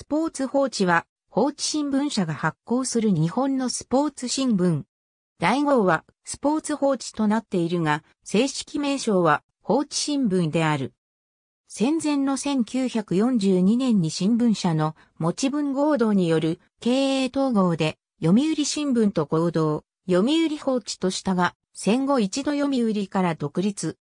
スポーツ報知は、放置新聞社が発行する日本のスポーツ新聞。第号は、スポーツ報知となっているが、正式名称は、放置新聞である。戦前の1942年に新聞社の持ち分合同による経営統合で、読売新聞と合同、読売放置としたが、戦後一度読売から独立。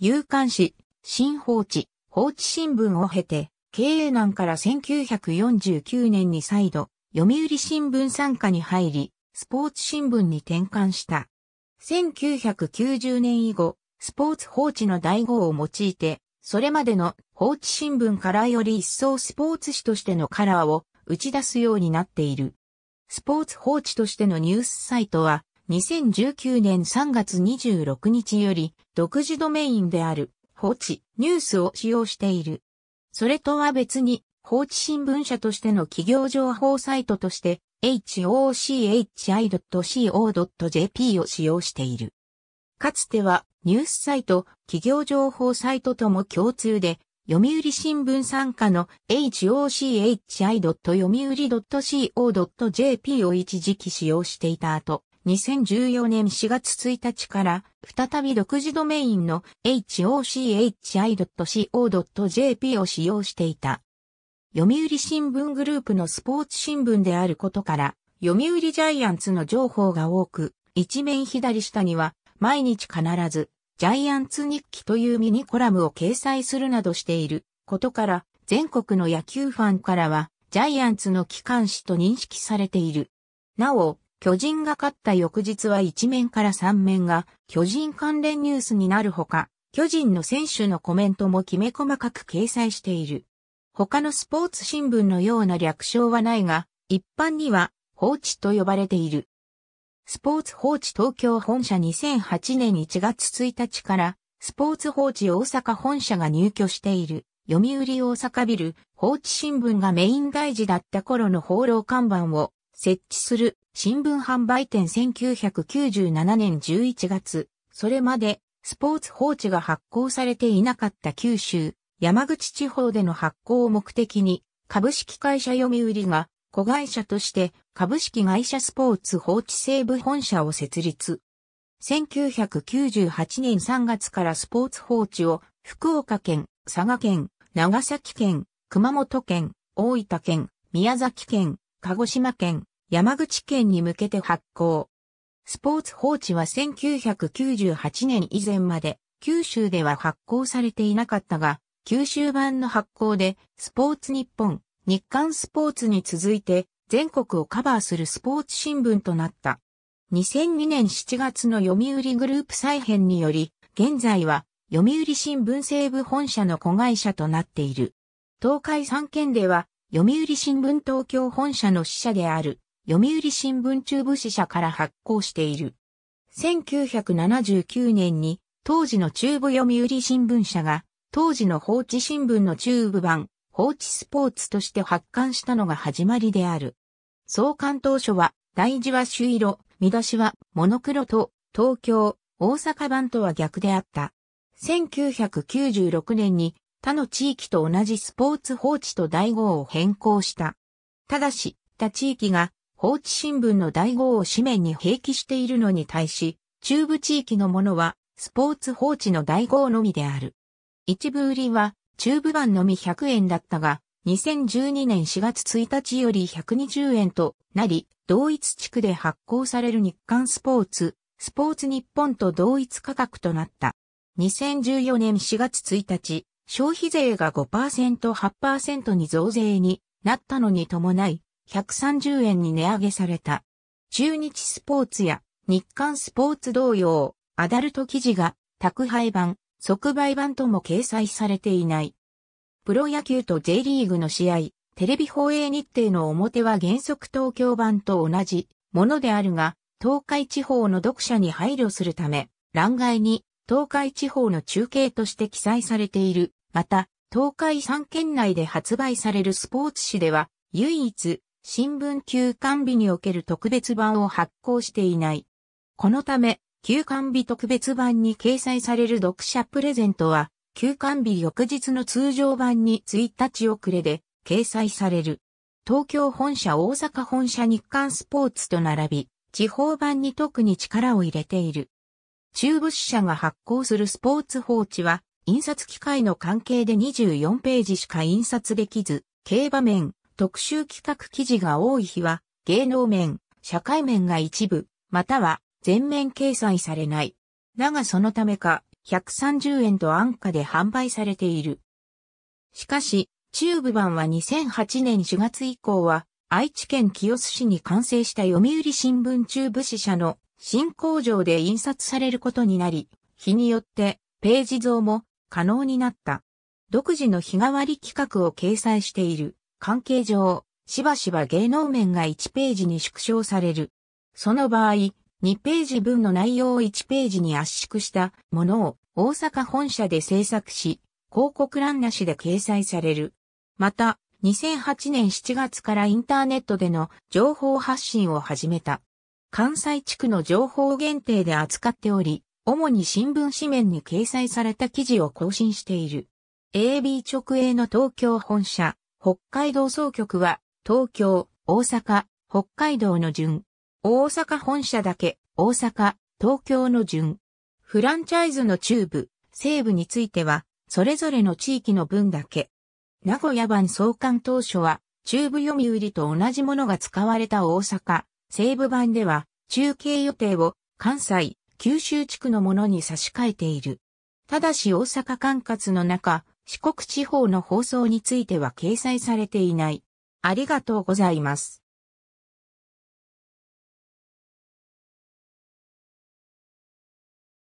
有刊誌、新放置、放置新聞を経て、経営難から1949年に再度、読売新聞参加に入り、スポーツ新聞に転換した。1990年以後、スポーツ放置の代号を用いて、それまでの放置新聞からより一層スポーツ紙としてのカラーを打ち出すようになっている。スポーツ放置としてのニュースサイトは2019年3月26日より独自ドメインである放置ニュースを使用している。それとは別に、放置新聞社としての企業情報サイトとして、hochi.co.jp を使用している。かつては、ニュースサイト、企業情報サイトとも共通で、読売新聞参加の hochi. 読売 .co.jp を一時期使用していた後、2014年4月1日から再び独自ドメインの hochi.co.jp を使用していた。読売新聞グループのスポーツ新聞であることから、読売ジャイアンツの情報が多く、一面左下には毎日必ずジャイアンツ日記というミニコラムを掲載するなどしていることから、全国の野球ファンからはジャイアンツの機関誌と認識されている。なお、巨人が勝った翌日は1面から3面が巨人関連ニュースになるほか、巨人の選手のコメントもきめ細かく掲載している。他のスポーツ新聞のような略称はないが、一般には、放置と呼ばれている。スポーツ放置東京本社2008年1月1日から、スポーツ放置大阪本社が入居している、読売大阪ビル、放置新聞がメイン大事だった頃の放浪看板を設置する新聞販売店1997年11月、それまでスポーツ報知が発行されていなかった九州、山口地方での発行を目的に、株式会社読売が子会社として株式会社スポーツ放置西部本社を設立。1998年3月からスポーツ放置を福岡県、佐賀県、長崎県、熊本県、大分県、宮崎県、鹿児島県、山口県に向けて発行。スポーツ報知は1998年以前まで九州では発行されていなかったが、九州版の発行でスポーツ日本、日刊スポーツに続いて全国をカバーするスポーツ新聞となった。2002年7月の読売グループ再編により、現在は読売新聞西部本社の子会社となっている。東海3県では読売新聞東京本社の支社である読売新聞中部支社から発行している。1979年に当時の中部読売新聞社が当時の放置新聞の中部版放置スポーツとして発刊したのが始まりである。創刊当初は大字は朱色、見出しはモノクロと東京、大阪版とは逆であった。1996年に他の地域と同じスポーツ放置と大号を変更した。ただし、他地域が放置新聞の第号を紙面に併記しているのに対し、中部地域のものは、スポーツ放置の第号のみである。一部売りは、中部版のみ100円だったが、2012年4月1日より120円となり、同一地区で発行される日刊スポーツ、スポーツ日本と同一価格となった。2014年4月1日、消費税が5%、8%に増税になったのに伴い、130円に値上げされた。中日スポーツや日刊スポーツ同様、アダルト記事が宅配版、即売版とも掲載されていない。プロ野球と J リーグの試合、テレビ放映日程の表は原則東京版と同じものであるが、東海地方の読者に配慮するため、欄外に東海地方の中継として記載されている。また、東海3県内で発売されるスポーツ紙では、唯一新聞休刊日における特別版を発行していない。このため、休刊日特別版に掲載される読者プレゼントは、休刊日翌日の通常版に1日遅れで掲載される。東京本社大阪本社日刊スポーツと並び、地方版に特に力を入れている。中部支社が発行するスポーツ報知は、印刷機械の関係で24ページしか印刷できず、競馬面、特集企画記事が多い日は、芸能面、社会面が一部、または全面掲載されない。だがそのためか、130円と安価で販売されている。しかし、チューブ版は2008年4月以降は、愛知県清須市に完成した読売新聞チューブ支社の新工場で印刷されることになり、日によってページ増も可能になった。独自の日替わり企画を掲載している。関係上、しばしば芸能面が1ページに縮小される。その場合、2ページ分の内容を1ページに圧縮したものを大阪本社で制作し、広告欄なしで掲載される。また、2008年7月からインターネットでの情報発信を始めた。関西地区の情報限定で扱っており、主に新聞紙面に掲載された記事を更新している。AB 直営の東京本社、北海道総局は、東京、大阪、北海道の順。大阪本社だけ、大阪、東京の順。フランチャイズの中部、西部については、それぞれの地域の分だけ。名古屋版創刊当初は、中部読売と同じものが使われた大阪、西部版では、中継予定を関西、九州地区のものに差し替えている。ただし大阪管轄の中、四国地方の放送については掲載されていない。ありがとうございます。